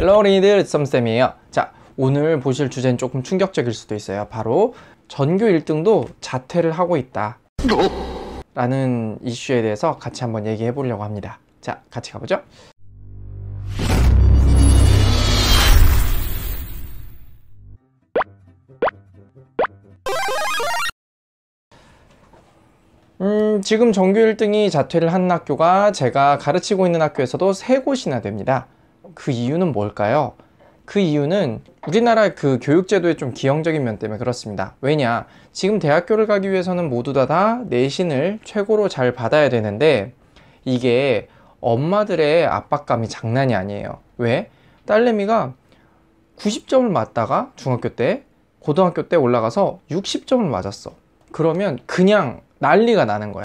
러리들 썸쌤이에요 자 오늘 보실 주제는 조금 충격적일 수도 있어요 바로 전교 1등도 자퇴를 하고 있다 라는 이슈에 대해서 같이 한번 얘기해 보려고 합니다 자 같이 가보죠 음, 지금 전교 1등이 자퇴를 한 학교가 제가 가르치고 있는 학교에서도 3곳이나 됩니다. 그 이유는 뭘까요? 그 이유는 우리나라 그 교육제도의 좀 기형적인 면 때문에 그렇습니다. 왜냐? 지금 대학교를 가기 위해서는 모두 다, 다 내신을 최고로 잘 받아야 되는데 이게 엄마들의 압박감이 장난이 아니에요. 왜? 딸내미가 90점을 맞다가 중학교 때, 고등학교 때 올라가서 60점을 맞았어. 그러면 그냥 난리가 나는 거야.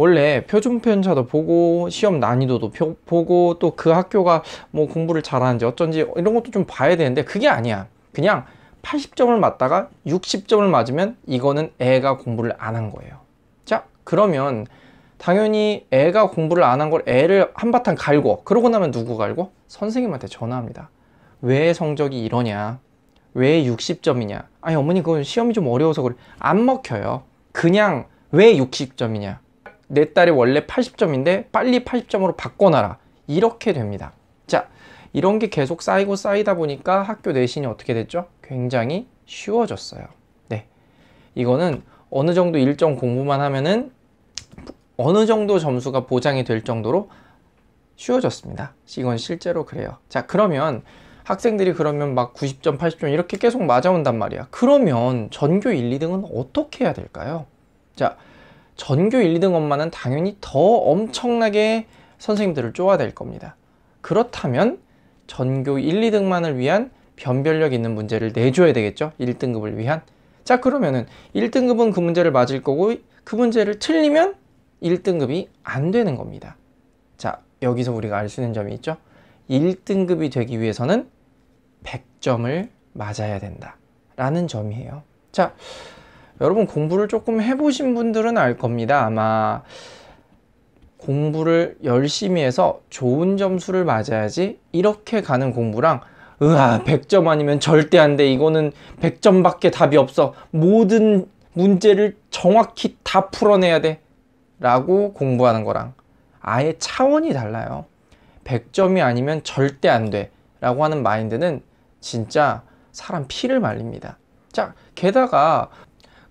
원래 표준 편차도 보고 시험 난이도도 표, 보고 또 그 학교가 뭐 공부를 잘하는지 어쩐지 이런 것도 좀 봐야 되는데 그게 아니야 그냥 80점을 맞다가 60점을 맞으면 이거는 애가 공부를 안 한 거예요 자 그러면 당연히 애가 공부를 안 한 걸 애를 한바탕 갈고 그러고 나면 누구 갈고? 선생님한테 전화합니다 왜 성적이 이러냐 왜 60점이냐 아니 어머니 그건 시험이 좀 어려워서 그래 안 먹혀요 그냥 왜 60점이냐 내 딸이 원래 80점인데 빨리 80점으로 바꿔놔라 이렇게 됩니다 자 이런 게 계속 쌓이고 쌓이다 보니까 학교 내신이 어떻게 됐죠? 굉장히 쉬워졌어요 네 이거는 어느 정도 일정 공부만 하면은 어느 정도 점수가 보장이 될 정도로 쉬워졌습니다 이건 실제로 그래요 자 그러면 학생들이 그러면 막 90점 80점 이렇게 계속 맞아온단 말이야 그러면 전교 1, 2등은 어떻게 해야 될까요? 자 전교 1, 2등 엄마는 당연히 더 엄청나게 선생님들을 쪼아될 겁니다. 그렇다면 전교 1, 2등만을 위한 변별력 있는 문제를 내줘야 되겠죠. 1등급을 위한. 자 그러면은 1등급은 그 문제를 맞을 거고 그 문제를 틀리면 1등급이 안 되는 겁니다. 자 여기서 우리가 알 수 있는 점이 있죠. 1등급이 되기 위해서는 100점을 맞아야 된다. 라는 점이에요. 자, 여러분 공부를 조금 해보신 분들은 알 겁니다. 아마 공부를 열심히 해서 좋은 점수를 맞아야지 이렇게 가는 공부랑 으아 100점 아니면 절대 안 돼 이거는 100점밖에 답이 없어 모든 문제를 정확히 다 풀어내야 돼 라고 공부하는 거랑 아예 차원이 달라요 100점이 아니면 절대 안 돼 라고 하는 마인드는 진짜 사람 피를 말립니다 자 게다가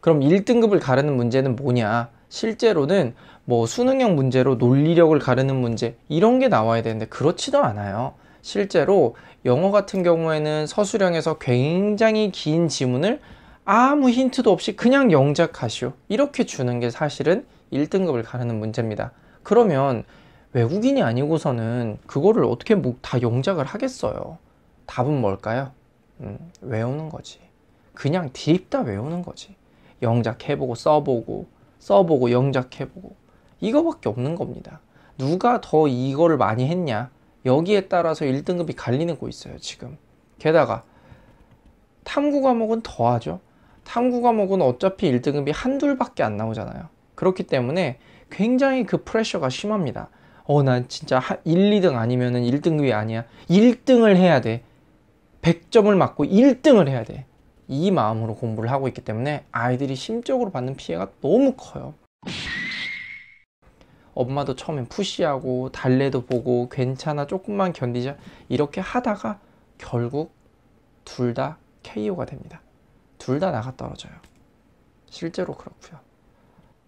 그럼 1등급을 가르는 문제는 뭐냐? 실제로는 뭐 수능형 문제로 논리력을 가르는 문제 이런 게 나와야 되는데 그렇지도 않아요. 실제로 영어 같은 경우에는 서술형에서 굉장히 긴 지문을 아무 힌트도 없이 그냥 영작 하시오 이렇게 주는 게 사실은 1등급을 가르는 문제입니다. 그러면 외국인이 아니고서는 그거를 어떻게 뭐 다 영작을 하겠어요? 답은 뭘까요? 음, 외우는 거지. 그냥 디립다 외우는 거지. 영작해보고 써보고 써보고 영작해보고 이거밖에 없는 겁니다. 누가 더 이거를 많이 했냐 여기에 따라서 1등급이 갈리는 거 있어요 지금. 게다가 탐구 과목은 더하죠. 탐구 과목은 어차피 1등급이 한둘밖에 안 나오잖아요. 그렇기 때문에 굉장히 그 프레셔가 심합니다. 어, 난 진짜 1, 2등 아니면 1등급이 아니야. 1등을 해야 돼. 100점을 맞고 1등을 해야 돼. 이 마음으로 공부를 하고 있기 때문에 아이들이 심적으로 받는 피해가 너무 커요. 엄마도 처음엔 푸시하고 달래도 보고 괜찮아 조금만 견디자 이렇게 하다가 결국 둘 다 KO가 됩니다. 둘 다 나가 떨어져요. 실제로 그렇고요.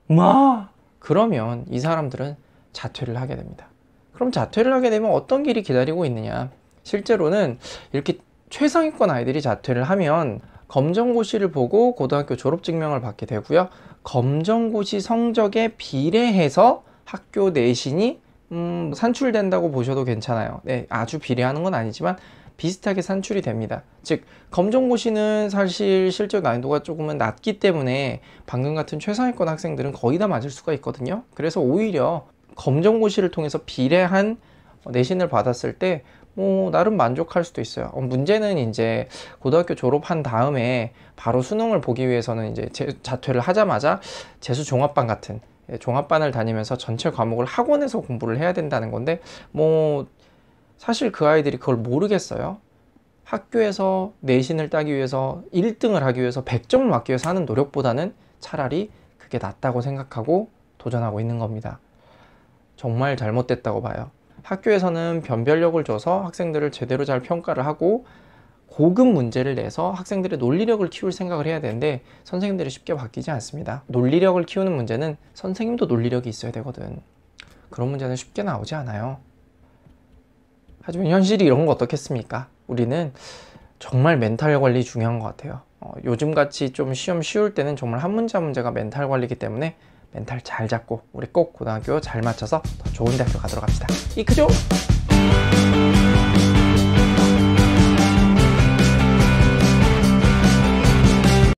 마 그러면 이 사람들은 자퇴를 하게 됩니다. 그럼 자퇴를 하게 되면 어떤 길이 기다리고 있느냐? 실제로는 이렇게 최상위권 아이들이 자퇴를 하면 검정고시를 보고 고등학교 졸업증명을 받게 되고요. 검정고시 성적에 비례해서 학교 내신이 음, 산출된다고 보셔도 괜찮아요. 네, 아주 비례하는 건 아니지만 비슷하게 산출이 됩니다. 즉 검정고시는 사실 실적 난이도가 조금은 낮기 때문에 방금 같은 최상위권 학생들은 거의 다 맞을 수가 있거든요. 그래서 오히려 검정고시를 통해서 비례한 내신을 받았을 때뭐 나름 만족할 수도 있어요. 어, 문제는 이제 고등학교 졸업한 다음에 바로 수능을 보기 위해서는 이제 제, 자퇴를 하자마자 재수 종합반 같은 예, 종합반을 다니면서 전체 과목을 학원에서 공부를 해야 된다는 건데 뭐 사실 그 아이들이 그걸 모르겠어요. 학교에서 내신을 따기 위해서 1등을 하기 위해서 100점을 맞기 위해서 하는 노력보다는 차라리 그게 낫다고 생각하고 도전하고 있는 겁니다. 정말 잘못됐다고 봐요. 학교에서는 변별력을 줘서 학생들을 제대로 잘 평가를 하고 고급 문제를 내서 학생들의 논리력을 키울 생각을 해야 되는데 선생님들이 쉽게 바뀌지 않습니다. 논리력을 키우는 문제는 선생님도 논리력이 있어야 되거든. 그런 문제는 쉽게 나오지 않아요. 하지만 현실이 이런 거 어떻겠습니까? 우리는 정말 멘탈 관리 중요한 것 같아요. 어, 요즘같이 좀 시험 쉬울 때는 정말 한 문제 한 문제가 멘탈 관리이기 때문에 멘탈 잘 잡고 우리 꼭 고등학교 잘 맞춰서 더 좋은 대학교 가도록 합시다. 이크죠?